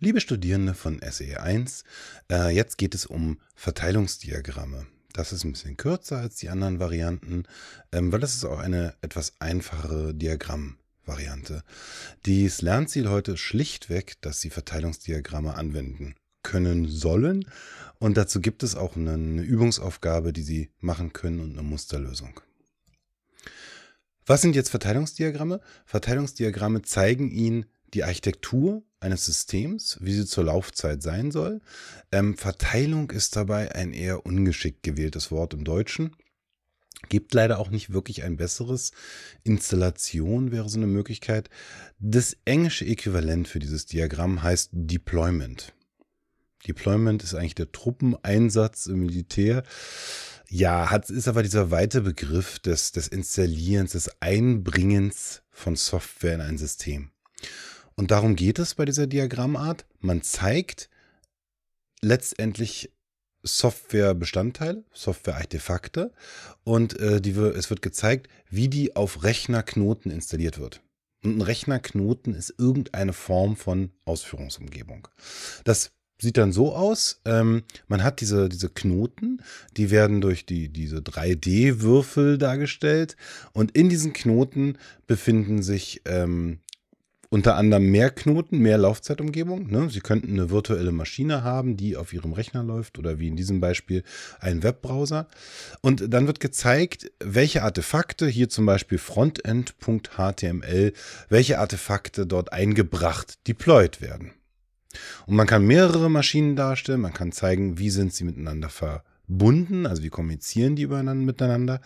Liebe Studierende von SE1, äh, jetzt geht es um Verteilungsdiagramme. Das ist ein bisschen kürzer als die anderen Varianten, ähm, weil das ist auch eine etwas einfachere Diagrammvariante. Das Lernziel heute ist schlichtweg, dass Sie Verteilungsdiagramme anwenden können sollen. Und dazu gibt es auch eine Übungsaufgabe, die Sie machen können und eine Musterlösung. Was sind jetzt Verteilungsdiagramme? Verteilungsdiagramme zeigen Ihnen die Architektur eines Systems, wie sie zur Laufzeit sein soll. Ähm, Verteilung ist dabei ein eher ungeschickt gewähltes Wort im Deutschen. Gibt leider auch nicht wirklich ein besseres. Installation wäre so eine Möglichkeit. Das englische Äquivalent für dieses Diagramm heißt Deployment. Deployment ist eigentlich der Truppeneinsatz im Militär. Ja, hat, ist aber dieser weite Begriff des, des Installierens, des Einbringens von Software in ein System. Und darum geht es bei dieser Diagrammart. Man zeigt letztendlich Softwarebestandteile, Softwareartefakte und äh, die, es wird gezeigt, wie die auf Rechnerknoten installiert wird. Und ein Rechnerknoten ist irgendeine Form von Ausführungsumgebung. Das sieht dann so aus, ähm, man hat diese, diese Knoten, die werden durch die, diese 3D-Würfel dargestellt und in diesen Knoten befinden sich ähm, unter anderem mehr Knoten, mehr Laufzeitumgebung. Ne? Sie könnten eine virtuelle Maschine haben, die auf Ihrem Rechner läuft oder wie in diesem Beispiel ein Webbrowser. Und dann wird gezeigt, welche Artefakte, hier zum Beispiel frontend.html, welche Artefakte dort eingebracht, deployed werden. Und man kann mehrere Maschinen darstellen, man kann zeigen, wie sind sie miteinander verbunden also wie kommunizieren die miteinander.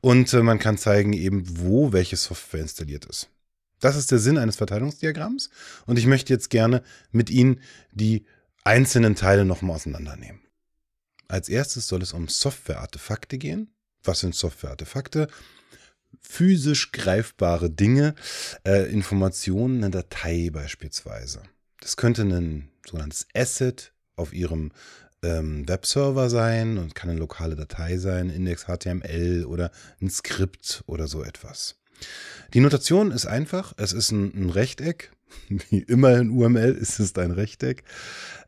Und äh, man kann zeigen eben, wo welche Software installiert ist. Das ist der Sinn eines Verteilungsdiagramms und ich möchte jetzt gerne mit Ihnen die einzelnen Teile nochmal auseinandernehmen. Als erstes soll es um Software-Artefakte gehen. Was sind Software-Artefakte? Physisch greifbare Dinge, äh, Informationen, eine Datei beispielsweise. Das könnte ein sogenanntes Asset auf Ihrem ähm, Webserver sein und kann eine lokale Datei sein, Index HTML oder ein Skript oder so etwas. Die Notation ist einfach. Es ist ein, ein Rechteck. Wie immer in UML ist es ein Rechteck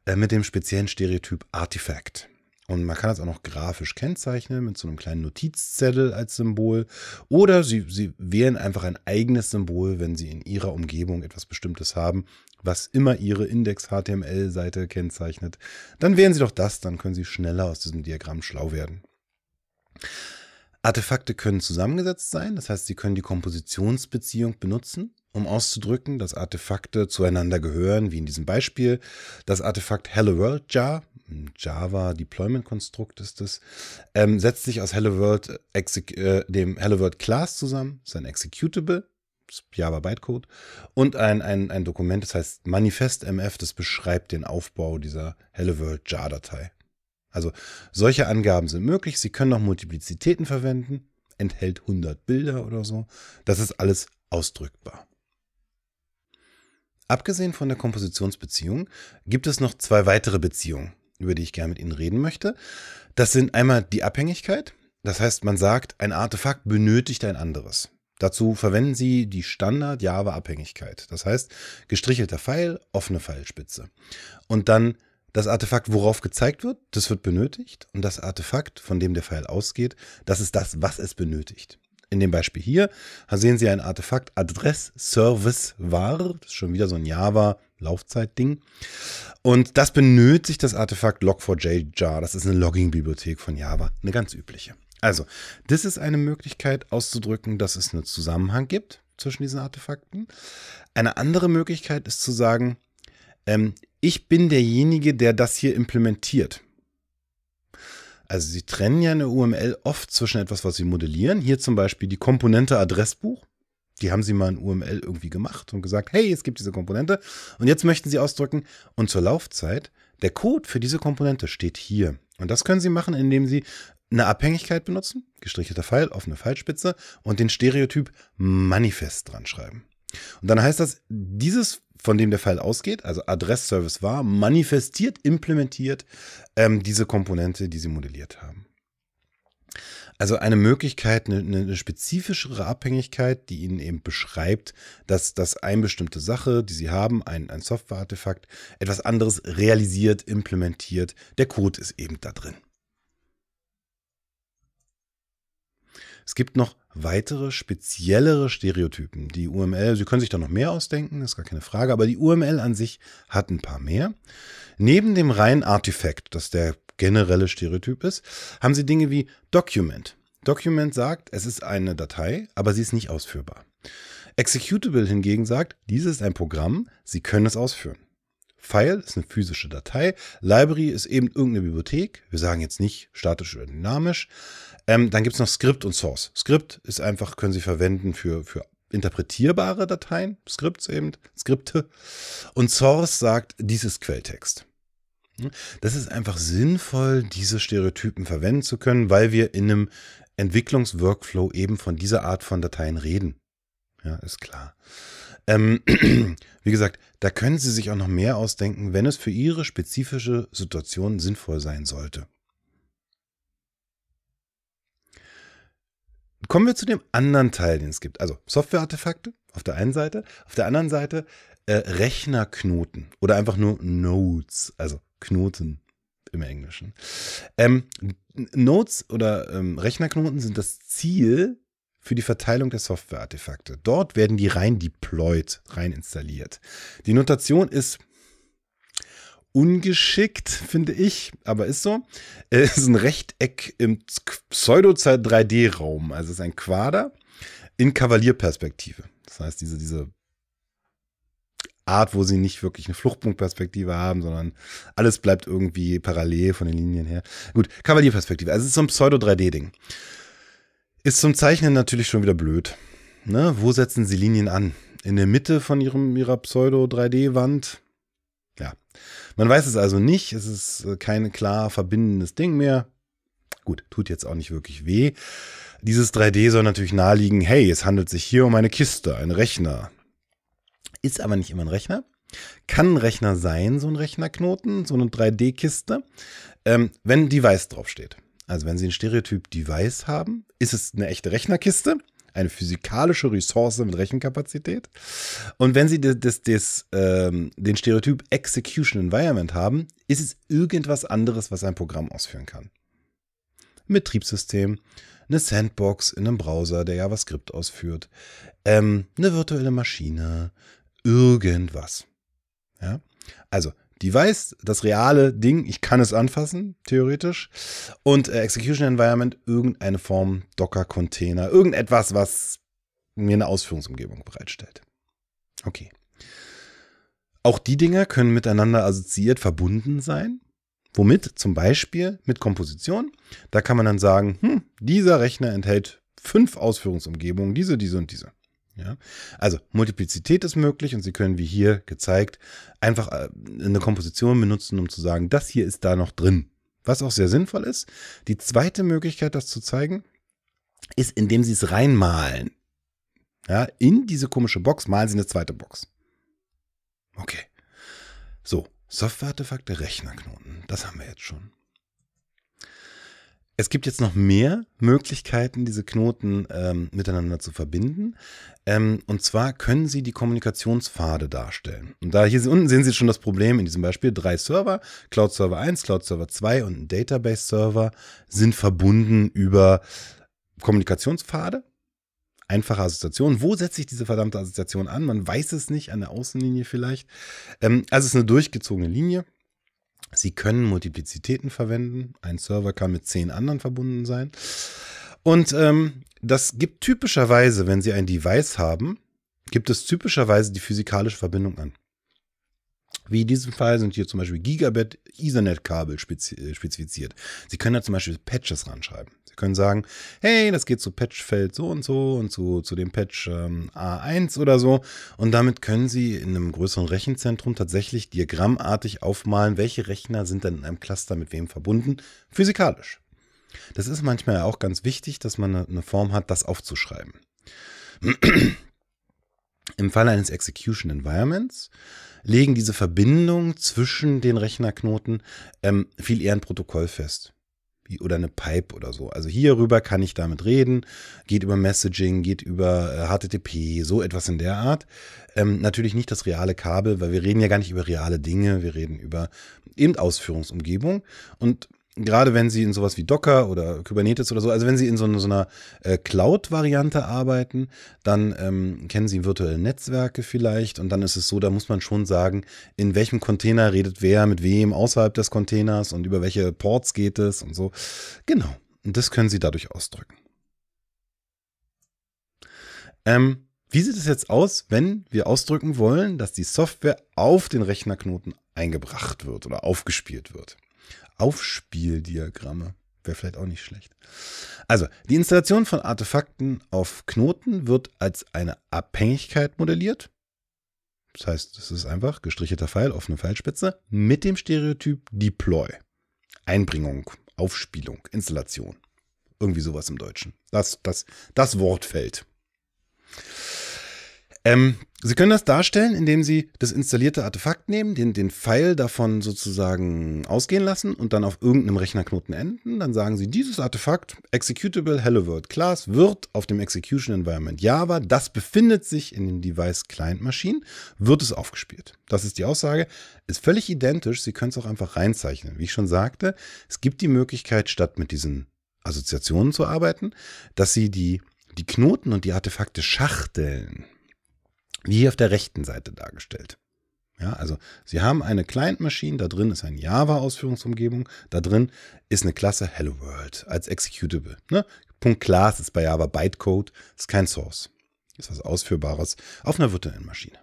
äh, mit dem speziellen Stereotyp Artifact. Und man kann das auch noch grafisch kennzeichnen mit so einem kleinen Notizzettel als Symbol. Oder sie, sie wählen einfach ein eigenes Symbol, wenn sie in ihrer Umgebung etwas Bestimmtes haben, was immer ihre Index-HTML-Seite kennzeichnet. Dann wählen sie doch das, dann können sie schneller aus diesem Diagramm schlau werden. Artefakte können zusammengesetzt sein, das heißt, sie können die Kompositionsbeziehung benutzen, um auszudrücken, dass Artefakte zueinander gehören, wie in diesem Beispiel. Das Artefakt Hello World Jar, Java Deployment Konstrukt ist es, ähm, setzt sich aus Hello World, äh, dem Hello World Class zusammen, das ist ein Executable, Java Bytecode und ein, ein, ein Dokument, das heißt Manifest MF, das beschreibt den Aufbau dieser Hello World Jar Datei. Also solche Angaben sind möglich. Sie können auch Multiplizitäten verwenden, enthält 100 Bilder oder so. Das ist alles ausdrückbar. Abgesehen von der Kompositionsbeziehung gibt es noch zwei weitere Beziehungen, über die ich gerne mit Ihnen reden möchte. Das sind einmal die Abhängigkeit, das heißt man sagt, ein Artefakt benötigt ein anderes. Dazu verwenden Sie die Standard-Java-Abhängigkeit, das heißt gestrichelter Pfeil, offene Pfeilspitze. Und dann das Artefakt, worauf gezeigt wird, das wird benötigt. Und das Artefakt, von dem der Pfeil ausgeht, das ist das, was es benötigt. In dem Beispiel hier sehen Sie ein Artefakt Adress Service Var. Das ist schon wieder so ein Java laufzeit ding Und das benötigt das Artefakt Log4j jar. Das ist eine Logging-Bibliothek von Java. Eine ganz übliche. Also, das ist eine Möglichkeit auszudrücken, dass es einen Zusammenhang gibt zwischen diesen Artefakten. Eine andere Möglichkeit ist zu sagen, ähm, ich bin derjenige, der das hier implementiert. Also sie trennen ja eine UML oft zwischen etwas, was sie modellieren. Hier zum Beispiel die Komponente Adressbuch. Die haben sie mal in UML irgendwie gemacht und gesagt, hey, es gibt diese Komponente. Und jetzt möchten sie ausdrücken, und zur Laufzeit, der Code für diese Komponente steht hier. Und das können sie machen, indem sie eine Abhängigkeit benutzen, gestricheter Pfeil, offene Pfeilspitze und den Stereotyp Manifest dran schreiben. Und dann heißt das, dieses, von dem der Fall ausgeht, also Adressservice war, manifestiert, implementiert ähm, diese Komponente, die sie modelliert haben. Also eine Möglichkeit, eine, eine spezifischere Abhängigkeit, die Ihnen eben beschreibt, dass, dass eine bestimmte Sache, die Sie haben, ein, ein Software-Artefakt, etwas anderes realisiert, implementiert. Der Code ist eben da drin. Es gibt noch weitere, speziellere Stereotypen. Die UML, Sie können sich da noch mehr ausdenken, ist gar keine Frage, aber die UML an sich hat ein paar mehr. Neben dem reinen Artefakt, das der generelle Stereotyp ist, haben Sie Dinge wie Document. Document sagt, es ist eine Datei, aber sie ist nicht ausführbar. Executable hingegen sagt, dieses ist ein Programm, Sie können es ausführen. File ist eine physische Datei. Library ist eben irgendeine Bibliothek. Wir sagen jetzt nicht statisch oder dynamisch. Ähm, dann gibt es noch Script und Source. Script ist einfach, können Sie verwenden für, für interpretierbare Dateien, Scripts eben, Skripte. Und Source sagt, dies ist Quelltext. Das ist einfach sinnvoll, diese Stereotypen verwenden zu können, weil wir in einem Entwicklungsworkflow eben von dieser Art von Dateien reden. Ja, ist klar. Ähm, wie gesagt, da können Sie sich auch noch mehr ausdenken, wenn es für Ihre spezifische Situation sinnvoll sein sollte. Kommen wir zu dem anderen Teil, den es gibt. Also Software-Artefakte auf der einen Seite, auf der anderen Seite äh, Rechnerknoten oder einfach nur Nodes, also Knoten im Englischen. Ähm, Nodes oder ähm, Rechnerknoten sind das Ziel für die Verteilung der Software-Artefakte. Dort werden die rein deployed, rein installiert. Die Notation ist ungeschickt, finde ich, aber ist so. Es ist ein Rechteck im Pseudo-3D-Raum, also es ist ein Quader in Kavalierperspektive. Das heißt, diese, diese Art, wo sie nicht wirklich eine Fluchtpunktperspektive haben, sondern alles bleibt irgendwie parallel von den Linien her. Gut, Kavalierperspektive. Also es ist so ein Pseudo-3D-Ding. Ist zum Zeichnen natürlich schon wieder blöd. Ne? Wo setzen sie Linien an? In der Mitte von ihrem, ihrer Pseudo-3D-Wand? Ja. Man weiß es also nicht. Es ist äh, kein klar verbindendes Ding mehr. Gut, tut jetzt auch nicht wirklich weh. Dieses 3D soll natürlich naheliegen, hey, es handelt sich hier um eine Kiste, ein Rechner. Ist aber nicht immer ein Rechner. Kann ein Rechner sein, so ein Rechnerknoten, so eine 3D-Kiste, ähm, wenn Device draufsteht. Also wenn Sie ein Stereotyp-Device haben, ist es eine echte Rechnerkiste, eine physikalische Ressource mit Rechenkapazität. Und wenn Sie das, das, das, ähm, den Stereotyp Execution Environment haben, ist es irgendwas anderes, was ein Programm ausführen kann. Ein Betriebssystem, eine Sandbox in einem Browser, der JavaScript ausführt, ähm, eine virtuelle Maschine, irgendwas. Ja? Also die weiß, das reale Ding, ich kann es anfassen, theoretisch. Und äh, Execution Environment, irgendeine Form, Docker-Container, irgendetwas, was mir eine Ausführungsumgebung bereitstellt. Okay. Auch die Dinger können miteinander assoziiert verbunden sein. Womit? Zum Beispiel mit Komposition. Da kann man dann sagen, hm, dieser Rechner enthält fünf Ausführungsumgebungen, diese, diese und diese. Ja? Also Multiplizität ist möglich und Sie können, wie hier gezeigt, einfach äh, eine Komposition benutzen, um zu sagen, das hier ist da noch drin. Was auch sehr sinnvoll ist. Die zweite Möglichkeit, das zu zeigen, ist, indem Sie es reinmalen. Ja, in diese komische Box malen Sie eine zweite Box. Okay. So, Software-Artefakte, Rechnerknoten. Das haben wir jetzt schon. Es gibt jetzt noch mehr Möglichkeiten, diese Knoten ähm, miteinander zu verbinden. Ähm, und zwar können Sie die Kommunikationspfade darstellen. Und da hier unten sehen Sie schon das Problem in diesem Beispiel. Drei Server, Cloud Server 1, Cloud Server 2 und ein Database Server sind verbunden über Kommunikationspfade. Einfache Assoziation. Wo setze ich diese verdammte Assoziation an? Man weiß es nicht, an der Außenlinie vielleicht. Ähm, also es ist eine durchgezogene Linie. Sie können Multiplizitäten verwenden. Ein Server kann mit zehn anderen verbunden sein. Und ähm, das gibt typischerweise, wenn Sie ein Device haben, gibt es typischerweise die physikalische Verbindung an. Wie in diesem Fall sind hier zum Beispiel Gigabit Ethernet-Kabel äh, spezifiziert. Sie können da zum Beispiel Patches ranschreiben. Sie können sagen, hey, das geht zu Patchfeld so und so und zu, zu dem Patch ähm, A1 oder so. Und damit können Sie in einem größeren Rechenzentrum tatsächlich diagrammartig aufmalen, welche Rechner sind denn in einem Cluster mit wem verbunden, physikalisch. Das ist manchmal auch ganz wichtig, dass man eine Form hat, das aufzuschreiben. Im Fall eines Execution Environments legen diese Verbindung zwischen den Rechnerknoten ähm, viel eher ein Protokoll fest oder eine Pipe oder so. Also hierüber kann ich damit reden, geht über Messaging, geht über HTTP, äh, so etwas in der Art. Ähm, natürlich nicht das reale Kabel, weil wir reden ja gar nicht über reale Dinge, wir reden über eben Ausführungsumgebung. Und gerade wenn Sie in sowas wie Docker oder Kubernetes oder so, also wenn Sie in so, so einer äh, Cloud-Variante arbeiten, dann ähm, kennen Sie virtuelle Netzwerke vielleicht und dann ist es so, da muss man schon sagen, in welchem Container redet wer mit wem außerhalb des Containers und über welche Ports geht es und so. Genau, und das können Sie dadurch ausdrücken. Ähm, wie sieht es jetzt aus, wenn wir ausdrücken wollen, dass die Software auf den Rechnerknoten eingebracht wird oder aufgespielt wird? Aufspieldiagramme. Wäre vielleicht auch nicht schlecht. Also, die Installation von Artefakten auf Knoten wird als eine Abhängigkeit modelliert. Das heißt, es ist einfach gestrichelter Pfeil, offene Pfeilspitze mit dem Stereotyp Deploy. Einbringung, Aufspielung, Installation. Irgendwie sowas im Deutschen. Das, das, das Wort fällt. Ähm, Sie können das darstellen, indem Sie das installierte Artefakt nehmen, den, den Pfeil davon sozusagen ausgehen lassen und dann auf irgendeinem Rechnerknoten enden. Dann sagen Sie, dieses Artefakt, Executable Hello World Class, wird auf dem Execution Environment Java, das befindet sich in dem Device Client Machine, wird es aufgespielt. Das ist die Aussage. Ist völlig identisch. Sie können es auch einfach reinzeichnen. Wie ich schon sagte, es gibt die Möglichkeit, statt mit diesen Assoziationen zu arbeiten, dass Sie die, die Knoten und die Artefakte schachteln wie hier auf der rechten Seite dargestellt. Ja, also Sie haben eine Client maschine da drin ist eine Java-Ausführungsumgebung, da drin ist eine Klasse Hello World als Executable. Ne? Punkt Class ist bei Java Bytecode, ist kein Source. Ist was Ausführbares auf einer virtuellen Maschine.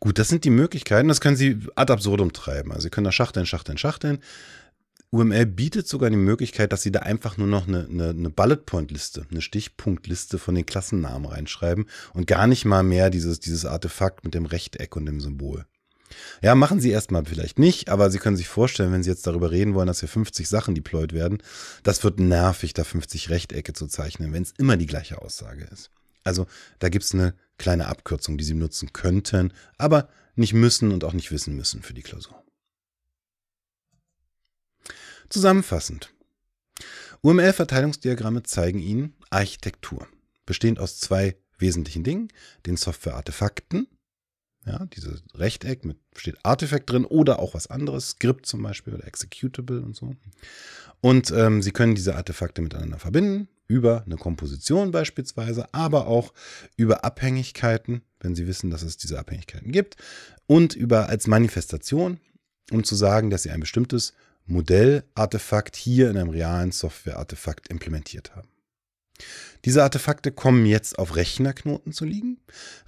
Gut, das sind die Möglichkeiten, das können Sie ad absurdum treiben. Also Sie können da schachteln, schachteln, schachteln. UML bietet sogar die Möglichkeit, dass Sie da einfach nur noch eine, eine, eine Bullet-Point-Liste, eine Stichpunktliste von den Klassennamen reinschreiben und gar nicht mal mehr dieses, dieses Artefakt mit dem Rechteck und dem Symbol. Ja, machen Sie erstmal vielleicht nicht, aber Sie können sich vorstellen, wenn Sie jetzt darüber reden wollen, dass hier 50 Sachen deployed werden, das wird nervig, da 50 Rechtecke zu zeichnen, wenn es immer die gleiche Aussage ist. Also da gibt es eine kleine Abkürzung, die Sie nutzen könnten, aber nicht müssen und auch nicht wissen müssen für die Klausur. Zusammenfassend. UML-Verteilungsdiagramme zeigen Ihnen Architektur, bestehend aus zwei wesentlichen Dingen, den Software-Artefakten, ja, dieses Rechteck mit steht Artefakt drin oder auch was anderes, Skript zum Beispiel oder Executable und so. Und ähm, Sie können diese Artefakte miteinander verbinden, über eine Komposition beispielsweise, aber auch über Abhängigkeiten, wenn Sie wissen, dass es diese Abhängigkeiten gibt, und über als Manifestation, um zu sagen, dass Sie ein bestimmtes Modellartefakt hier in einem realen Softwareartefakt implementiert haben. Diese Artefakte kommen jetzt auf Rechnerknoten zu liegen.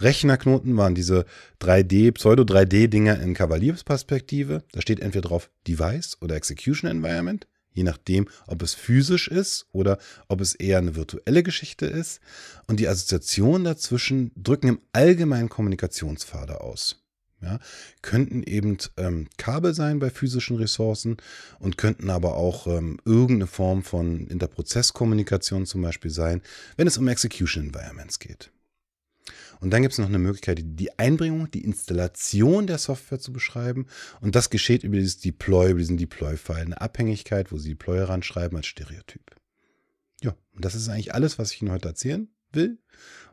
Rechnerknoten waren diese 3D, Pseudo-3D-Dinger in Kavaliersperspektive. Da steht entweder drauf Device oder Execution Environment, je nachdem, ob es physisch ist oder ob es eher eine virtuelle Geschichte ist. Und die Assoziationen dazwischen drücken im allgemeinen Kommunikationspfade aus. Ja, könnten eben ähm, Kabel sein bei physischen Ressourcen und könnten aber auch ähm, irgendeine Form von Interprozesskommunikation zum Beispiel sein, wenn es um Execution Environments geht. Und dann gibt es noch eine Möglichkeit, die Einbringung, die Installation der Software zu beschreiben. Und das geschieht über dieses Deploy, über diesen Deploy-File, eine Abhängigkeit, wo sie Deploy ranschreiben als Stereotyp. Ja, und das ist eigentlich alles, was ich Ihnen heute erzählen will.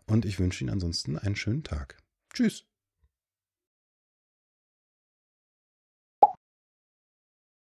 Und ich wünsche Ihnen ansonsten einen schönen Tag. Tschüss.